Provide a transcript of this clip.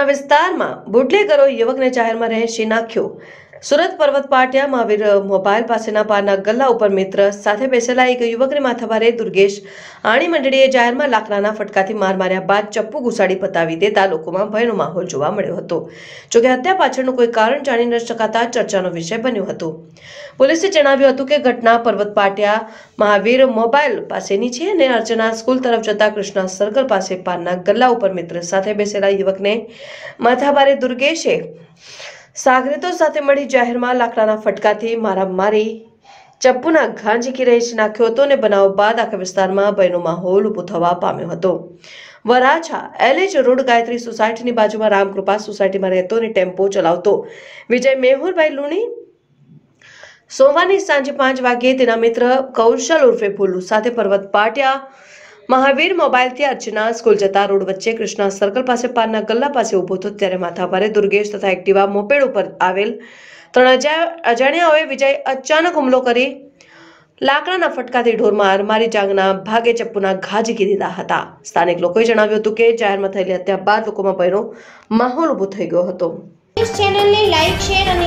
નાના વિસ્તારમાં બુટલેગરો યુવકને જાહેરમાં રહેશી નાખ્યો સુરત પર્વત પાટિયા મહાવીર મોબાઈલ પાસેના પારના ગલ્લા ઉપર મિત્ર સાથે બેસેલા એક યુવકને માથાભારે દુર્ગેશ આણી મંડળીએ જાહેરમાં લાકડાના ફટકાથી માર માર્યા બાદ ચપ્પુ ઘુસાડી પતાવી દેતા લોકોમાં ભયનો માહોલ જોવા મળ્યો હતો જોકે હત્યા પાછળનું કોઈ કારણ જાણી ન શકાતા ચર્ચાનો વિષય બન્યો હતો પોલીસે જણાવ્યું હતું કે ઘટના પર્વત પાટિયા મહાવીર મોબાઈલ પાસેની છે અને અર્ચના સ્કૂલ તરફ જતા કૃષ્ણા સર્કલ પાસે પારના ગલ્લા ઉપર મિત્ર સાથે બેસેલા યુવકને માથાભારે દુર્ગેશે સાગરીતો સાથે મળી જાહેરમાં લાકડાના ફટકાથી મારા મારી ચપ્પુના ઘા ઝીકી રહી નાખ્યો હતો અને બનાવ બાદ આખા વિસ્તારમાં ભયનો માહોલ ઉભો થવા પામ્યો હતો વરાછા એલએચ રોડ ગાયત્રી સોસાયટીની બાજુમાં રામકૃપા સોસાયટીમાં રહેતો અને ટેમ્પો ચલાવતો વિજય મેહુરભાઈ લુણી સોમવારની સાંજે પાંચ વાગ્યે તેના મિત્ર કૌશલ ઉર્ફે ભોલુ સાથે પર્વત પાટિયા મહાવીર મોબાઈલથી અર્ચના સ્કૂલ જતા રોડ વચ્ચે કૃષ્ણા સર્કલ પાસે પારના ગલ્લા પાસે ઊભો હતો ત્યારે માથા પર દુર્ગેશ તથા એક્ટિવા મોપેડ ઉપર આવેલ ત્રણ અજાણ્યાઓએ વિજય અચાનક હુમલો કરી લાકડાના ફટકાથી ઢોરમાં મારી જાંગના ભાગે ચપ્પુના ઘા ઝીકી દીધા હતા સ્થાનિક લોકોએ જણાવ્યું હતું કે જાહેરમાં થયેલી હત્યા બાદ લોકોમાં ભયનો માહોલ ઊભો થઈ ગયો હતો ચેનલને લાઈક શેર